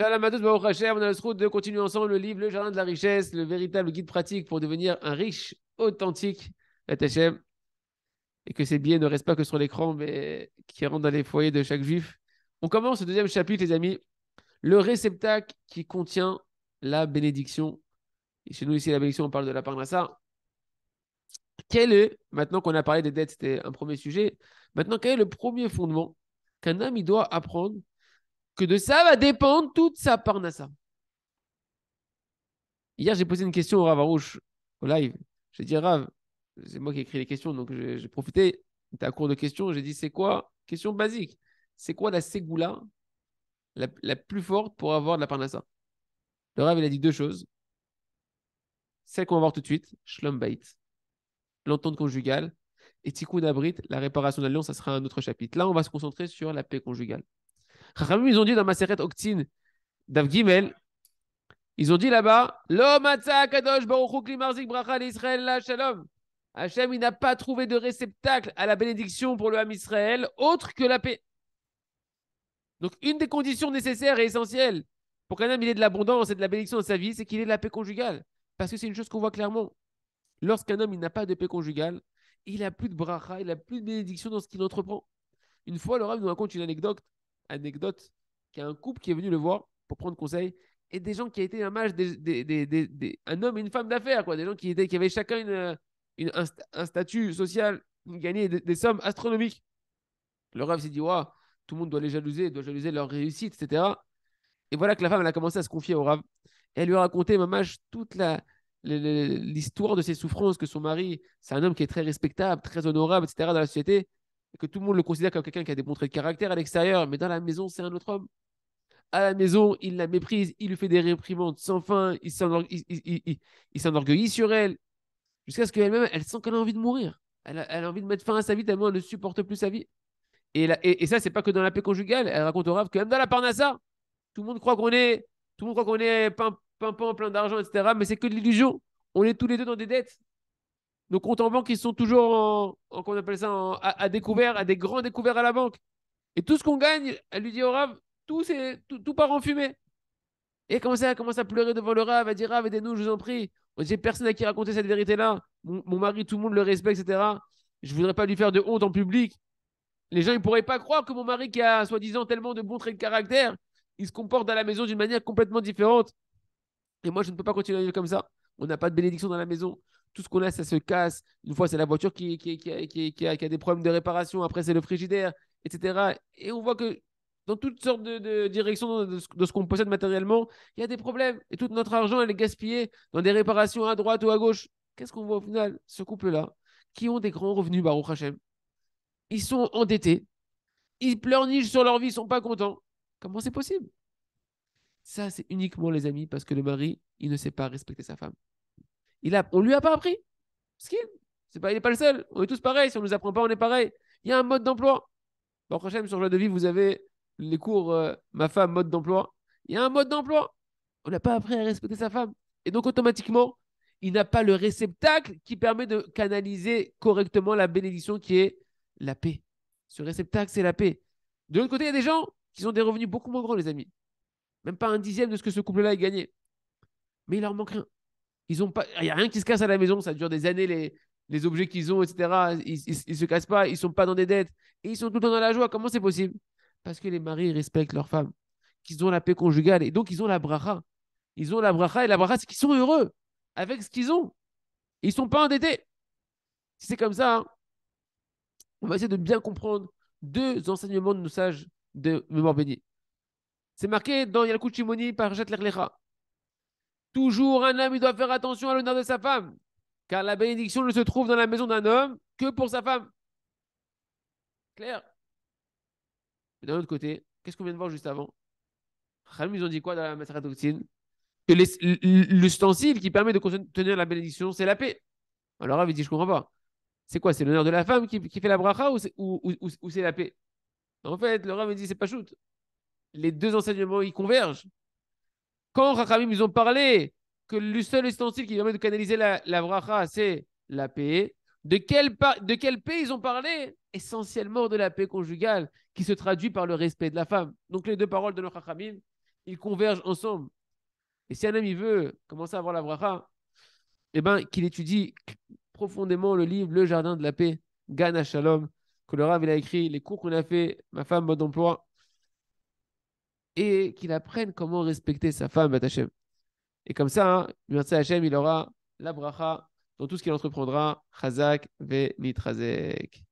Salam à tous, On a le de continuer ensemble le livre Le Jardin de la Richesse, le véritable guide pratique pour devenir un riche authentique, Et que ces billets ne restent pas que sur l'écran, mais qui rentrent dans les foyers de chaque juif. On commence le deuxième chapitre, les amis. Le réceptacle qui contient la bénédiction. Et chez nous, ici, la bénédiction, on parle de la parnassa. Quel est, maintenant qu'on a parlé des dettes, c'était un premier sujet. Maintenant, quel est le premier fondement qu'un homme doit apprendre que de ça va dépendre toute sa parnassa. Hier, j'ai posé une question au Rav Arouche, au live. J'ai dit, Rav, c'est moi qui ai écrit les questions, donc j'ai profité. Tu à court de questions. J'ai dit, c'est quoi Question basique. C'est quoi la ségoula la, plus forte pour avoir de la parnassa Le Rav, il a dit deux choses. Celle qu'on va voir tout de suite, Shlom l'entente conjugale. Et Tikkun Abrit, la réparation de l'alliance, ça sera un autre chapitre. Là, on va se concentrer sur la paix conjugale ils ont dit dans Maseret Dav Gimel, ils ont dit là-bas, L'homme kadosh baruch klimarzik bracha l'Israël la shalom. Hachem, il n'a pas trouvé de réceptacle à la bénédiction pour le âme Israël autre que la paix. Donc, une des conditions nécessaires et essentielles pour qu'un homme il ait de l'abondance et de la bénédiction dans sa vie, c'est qu'il ait de la paix conjugale. Parce que c'est une chose qu'on voit clairement. Lorsqu'un homme il n'a pas de paix conjugale, il n'a plus de bracha, il n'a plus de bénédiction dans ce qu'il entreprend. Une fois, le nous raconte une anecdote anecdote qu'il y a un couple qui est venu le voir pour prendre conseil et des gens qui étaient été un match, des, des, des, des, un homme et une femme d'affaires, quoi, des gens qui, étaient, qui avaient chacun une, euh, un, statut social, gagné des, sommes astronomiques. Le rêve s'est dit, tout le monde doit les jalouser, doit jalouser leur réussite, etc. Et voilà que la femme, elle a commencé à se confier au rave, elle lui a raconté, match, toute la, l'histoire de ses souffrances, que son mari, c'est un homme qui est très respectable, très honorable, etc., dans la société, que tout le monde le considère comme quelqu'un qui a démontré de caractère à l'extérieur, mais dans la maison, c'est un autre homme. À la maison, il la méprise, il lui fait des réprimandes sans fin, il s'enorgueillit sur elle, jusqu'à ce qu'elle-même, elle sent qu'elle a envie de mourir. Elle a, envie de mettre fin à sa vie tellement elle ne supporte plus sa vie. Et, et, ça, c'est pas que dans la paix conjugale. Elle raconte au Rav que même dans la Parnassa, tout le monde croit qu'on est, tout le monde croit qu'on est pimpant, plein d'argent, etc. Mais c'est que de l'illusion. On est tous les deux dans des dettes nos comptes en banque, ils sont toujours appelle ça, à, découvert, à des grands découverts à la banque. Et tout ce qu'on gagne, elle lui dit au Rav, tout, tout, part en fumée. Et ça, commence à pleurer devant le Rav, elle dit Rav, aidez-nous, je vous en prie. J'ai personne à qui raconter cette vérité-là. Mon, mari, tout le monde le respecte, etc. Je ne voudrais pas lui faire de honte en public. Les gens, ils ne pourraient pas croire que mon mari, qui a soi-disant tellement de bons traits de caractère, il se comporte à la maison d'une manière complètement différente. Et moi, je ne peux pas continuer comme ça. On n'a pas de bénédiction dans la maison tout ce qu'on a, ça se casse. Une fois, c'est la voiture qui, a, des problèmes de réparation. Après, c'est le frigidaire, etc. Et on voit que dans toutes sortes de, directions de ce, qu'on possède matériellement, il y a des problèmes. Et tout notre argent, elle est gaspillée dans des réparations à droite ou à gauche. Qu'est-ce qu'on voit au final Ce couple-là, qui ont des grands revenus, Baruch Hashem, ils sont endettés. Ils pleurnichent sur leur vie, ils sont pas contents. Comment c'est possible Ça, c'est uniquement, les amis, parce que le mari, il ne sait pas respecter sa femme on ne lui a pas appris. Parce qu'il n'est pas, le seul. On est tous pareils. Si on ne nous apprend pas, on est pareil. Il y a un mode d'emploi. Bon, prochain, sur le vie vous avez les cours euh, Ma femme, mode d'emploi. Il y a un mode d'emploi. On n'a pas appris à respecter sa femme. Et donc, automatiquement, il n'a pas le réceptacle qui permet de canaliser correctement la bénédiction qui est la paix. Ce réceptacle, c'est la paix. De l'autre côté, il y a des gens qui ont des revenus beaucoup moins grands, les amis. Même pas un dixième de ce que ce couple-là a gagné. Mais il leur manque rien. Ils ont pas, il y a rien qui se casse à la maison. Ça dure des années les, les objets qu'ils ont, etc. Ils, ne se cassent pas, ils sont pas dans des dettes et ils sont tout le temps dans la joie. Comment c'est possible Parce que les maris respectent leurs femmes, qu'ils ont la paix conjugale et donc ils ont la bracha. Ils ont la bracha et la bracha, c'est qu'ils sont heureux avec ce qu'ils ont. Ils sont pas endettés. Si c'est comme ça, hein. on va essayer de bien comprendre deux enseignements de nos sages de Mémoire bénie. C'est marqué dans Yalkut Shimoni par Jatler Toujours un homme, il doit faire attention à l'honneur de sa femme, car la bénédiction ne se trouve dans la maison d'un homme que pour sa femme. Clair d'un autre côté, qu'est-ce qu'on vient de voir juste avant ils ont dit quoi dans la matra Que l'ustensile qui permet de contenir la bénédiction, c'est la paix. Alors, il dit Je comprends pas. C'est quoi C'est l'honneur de la femme qui, fait la bracha ou c'est la paix En fait, le Rav dit c'est pas shoot. Les deux enseignements, ils convergent. Quand Rachamim, ils ont parlé que le seul ustensile qui permet de canaliser la, c'est la paix, de quelle, de paix ils ont parlé Essentiellement de la paix conjugale, qui se traduit par le respect de la femme. Donc les deux paroles de nos Rachamim, ils convergent ensemble. Et si un ami veut commencer à avoir la bracha, eh ben, qu'il étudie profondément le livre Le Jardin de la Paix, Gana Shalom, que le Rav il a écrit, les cours qu'on a fait, ma femme, mode emploi et qu'il apprenne comment respecter sa femme, Bat Et comme ça, merci hein, il aura la bracha dans tout ce qu'il entreprendra. Chazak ve nitrazek.